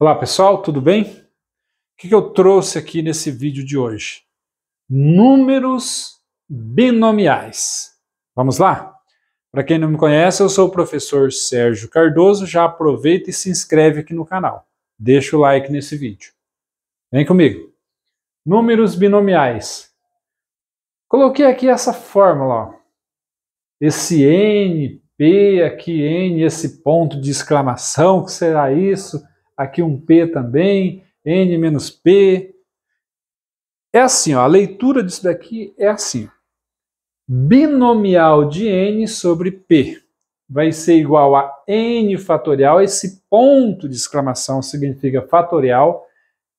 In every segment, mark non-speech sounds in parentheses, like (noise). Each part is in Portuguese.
Olá pessoal, tudo bem? O que eu trouxe aqui nesse vídeo de hoje? Números binomiais. Vamos lá? Para quem não me conhece, eu sou o professor Sérgio Cardoso. Já aproveita e se inscreve aqui no canal. Deixa o like nesse vídeo. Vem comigo. Números binomiais. Coloquei aqui essa fórmula. Ó. Esse NP aqui, N, esse ponto de exclamação, que será isso? aqui um P também, N menos P. É assim, ó, a leitura disso daqui é assim. Binomial de N sobre P vai ser igual a N fatorial, esse ponto de exclamação significa fatorial,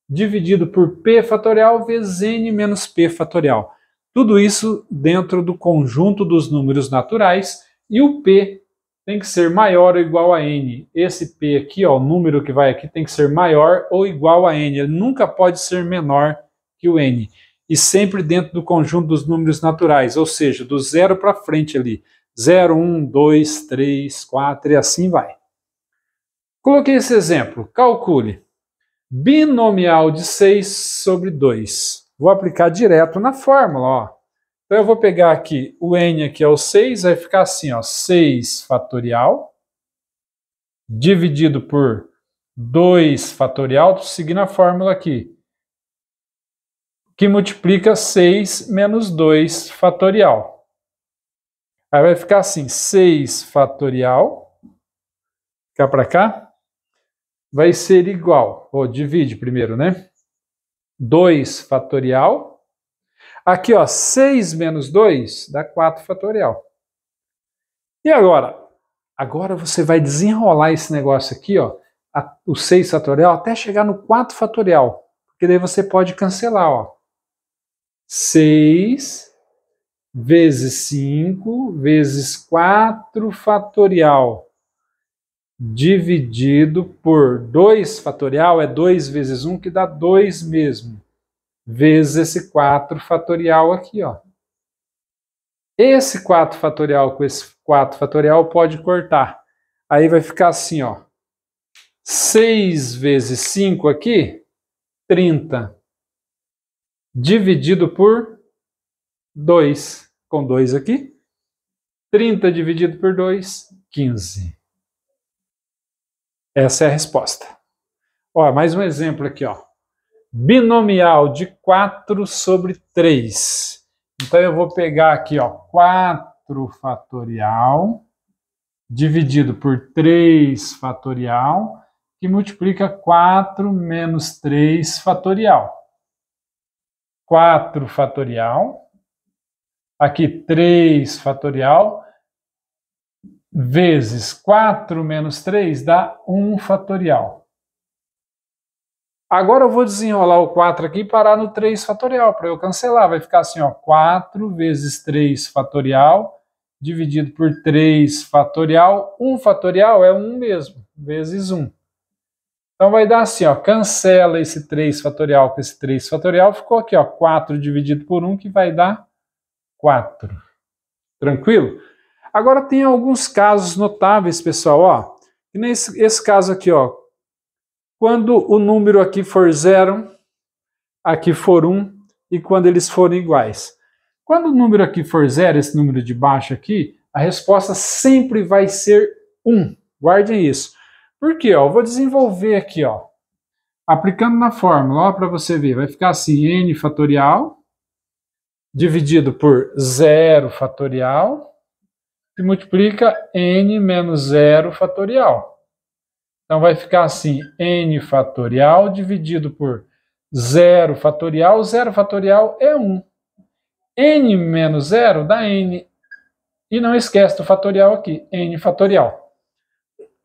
dividido por P fatorial vezes N menos P fatorial. Tudo isso dentro do conjunto dos números naturais e o P tem que ser maior ou igual a n. Esse p aqui, ó, o número que vai aqui, tem que ser maior ou igual a n. Ele nunca pode ser menor que o n. E sempre dentro do conjunto dos números naturais, ou seja, do zero para frente ali. 0, 1, 2, 3, 4 e assim vai. Coloquei esse exemplo. Calcule. Binomial de 6 sobre 2. Vou aplicar direto na fórmula, ó. Então eu vou pegar aqui o n aqui é o 6, vai ficar assim, ó, 6 fatorial dividido por 2 fatorial, seguindo a fórmula aqui, que multiplica 6 menos 2 fatorial. Aí vai ficar assim, 6 fatorial, cá para cá, vai ser igual, ou divide primeiro, né? 2 fatorial Aqui, ó, 6 menos 2 dá 4 fatorial. E agora? Agora você vai desenrolar esse negócio aqui, ó, a, o 6 fatorial, até chegar no 4 fatorial. Porque daí você pode cancelar, ó. 6 vezes 5 vezes 4 fatorial dividido por 2 fatorial é 2 vezes 1 que dá 2 mesmo vezes esse 4 fatorial aqui, ó. Esse 4 fatorial com esse 4 fatorial pode cortar. Aí vai ficar assim, ó. 6 vezes 5 aqui, 30. Dividido por 2. Com 2 aqui. 30 dividido por 2, 15. Essa é a resposta. Ó, mais um exemplo aqui, ó binomial de 4 sobre 3. Então eu vou pegar aqui, ó, 4 fatorial dividido por 3 fatorial, que multiplica 4 menos 3 fatorial. 4 fatorial, aqui 3 fatorial, vezes 4 menos 3 dá 1 fatorial. Agora eu vou desenrolar o 4 aqui e parar no 3 fatorial para eu cancelar. Vai ficar assim, ó, 4 vezes 3 fatorial dividido por 3 fatorial. 1 fatorial é 1 mesmo, vezes 1. Então vai dar assim, ó, cancela esse 3 fatorial com esse 3 fatorial. Ficou aqui, ó, 4 dividido por 1 que vai dar 4. Tranquilo? Agora tem alguns casos notáveis, pessoal, ó. nesse esse caso aqui, ó, quando o número aqui for zero, aqui for um, e quando eles forem iguais. Quando o número aqui for zero, esse número de baixo aqui, a resposta sempre vai ser Um. Guardem isso. Por quê? Ó, eu vou desenvolver aqui, ó, aplicando na fórmula, para você ver, vai ficar assim, n fatorial dividido por zero fatorial, que multiplica n menos zero fatorial. Então vai ficar assim, n fatorial dividido por 0 fatorial, 0 fatorial é 1. n menos 0 dá n. E não esquece do fatorial aqui, n fatorial.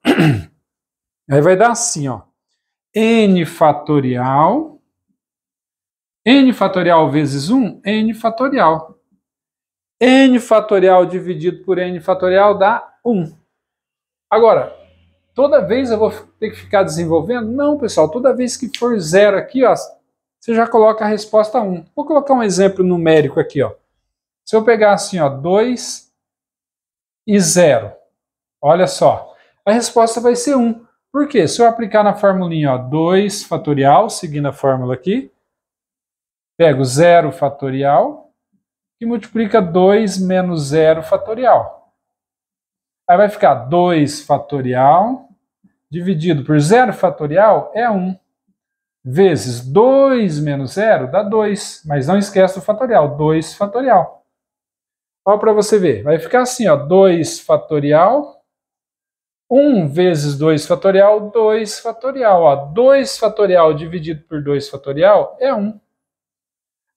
(clears throat) Aí vai dar assim, ó. n fatorial, n fatorial vezes 1, n fatorial. n fatorial dividido por n fatorial dá 1. Agora, Toda vez eu vou ter que ficar desenvolvendo? Não, pessoal. Toda vez que for zero aqui, ó, você já coloca a resposta 1. Vou colocar um exemplo numérico aqui. Ó. Se eu pegar assim, ó, 2 e 0. Olha só. A resposta vai ser 1. Por quê? Se eu aplicar na formulinha ó, 2 fatorial, seguindo a fórmula aqui, pego 0 fatorial e multiplica 2 menos 0 fatorial. Aí vai ficar 2 fatorial dividido por 0 fatorial é 1. Vezes 2 menos 0 dá 2. Mas não esquece do fatorial, 2 fatorial. Olha para você ver. Vai ficar assim, 2 fatorial. 1 vezes 2 fatorial, 2 fatorial. 2 fatorial dividido por 2 fatorial é 1.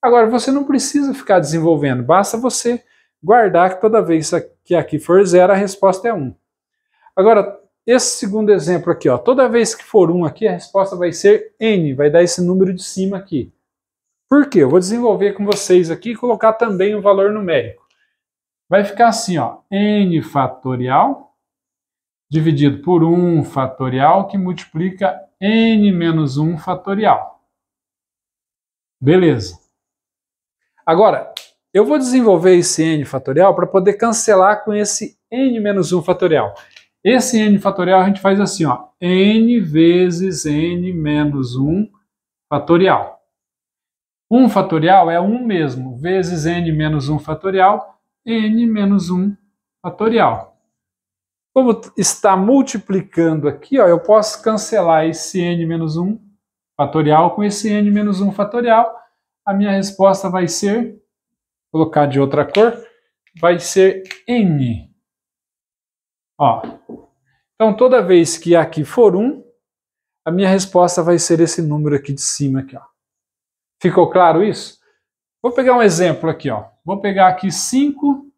Agora, você não precisa ficar desenvolvendo, basta você guardar que toda vez que aqui for zero, a resposta é 1. Agora, esse segundo exemplo aqui, ó, toda vez que for 1 aqui, a resposta vai ser n, vai dar esse número de cima aqui. Por quê? Eu vou desenvolver com vocês aqui e colocar também o valor numérico. Vai ficar assim, ó, n fatorial dividido por 1 fatorial que multiplica n menos 1 fatorial. Beleza. Agora, eu vou desenvolver esse n fatorial para poder cancelar com esse n menos 1 fatorial. Esse n fatorial a gente faz assim, ó, n vezes n menos 1 fatorial. 1 fatorial é 1 mesmo, vezes n menos 1 fatorial, n menos 1 fatorial. Como está multiplicando aqui, ó, eu posso cancelar esse n menos 1 fatorial com esse n menos 1 fatorial. A minha resposta vai ser colocar de outra cor, vai ser N. Ó. Então, toda vez que aqui for 1, a minha resposta vai ser esse número aqui de cima. Aqui, ó. Ficou claro isso? Vou pegar um exemplo aqui. Ó. Vou pegar aqui 5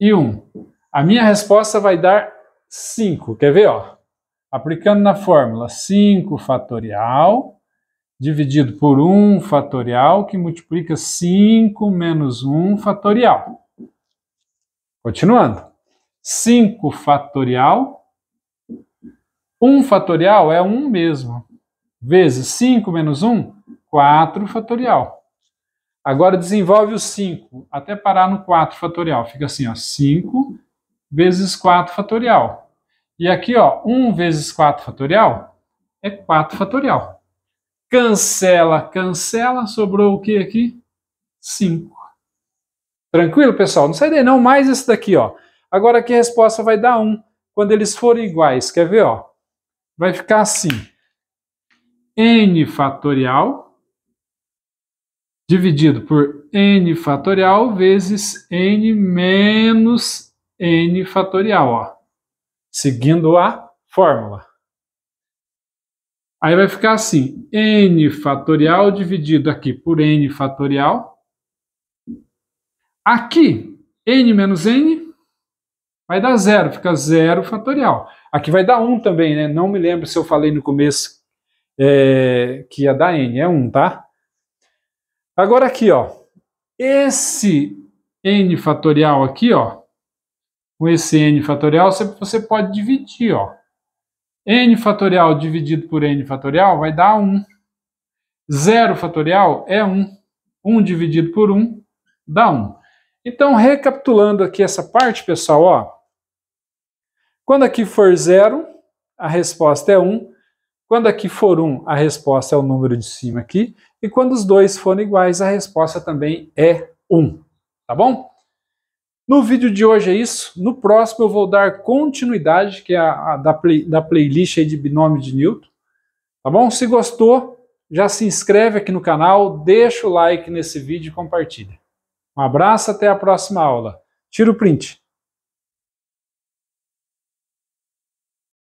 e 1. A minha resposta vai dar 5. Quer ver? Ó? Aplicando na fórmula 5 fatorial dividido por 1 fatorial, que multiplica 5 menos 1 fatorial. Continuando. 5 fatorial. 1 fatorial é 1 mesmo. Vezes 5 menos 1, 4 fatorial. Agora desenvolve o 5 até parar no 4 fatorial. Fica assim, ó, 5 vezes 4 fatorial. E aqui, ó, 1 vezes 4 fatorial é 4 fatorial cancela, cancela, sobrou o que aqui? 5. Tranquilo, pessoal? Não sai daí não, mais esse daqui, ó. Agora aqui a resposta vai dar 1, um, quando eles forem iguais, quer ver, ó? Vai ficar assim, n fatorial dividido por n fatorial vezes n menos n fatorial, ó. Seguindo a fórmula. Aí vai ficar assim, n fatorial dividido aqui por n fatorial. Aqui, n menos n vai dar zero, fica zero fatorial. Aqui vai dar 1 um também, né? Não me lembro se eu falei no começo é, que ia dar n, é 1, um, tá? Agora aqui, ó, esse n fatorial aqui, ó, com esse n fatorial, você pode dividir, ó n fatorial dividido por n fatorial vai dar 1. 0 fatorial é 1. 1 dividido por 1 dá 1. Então, recapitulando aqui essa parte, pessoal, ó, quando aqui for 0, a resposta é 1. Quando aqui for 1, a resposta é o número de cima aqui. E quando os dois forem iguais, a resposta também é 1. Tá bom? No vídeo de hoje é isso. No próximo eu vou dar continuidade, que é a, a da, play, da playlist de binômio de Newton. Tá bom? Se gostou, já se inscreve aqui no canal, deixa o like nesse vídeo e compartilha. Um abraço, até a próxima aula. Tira o print.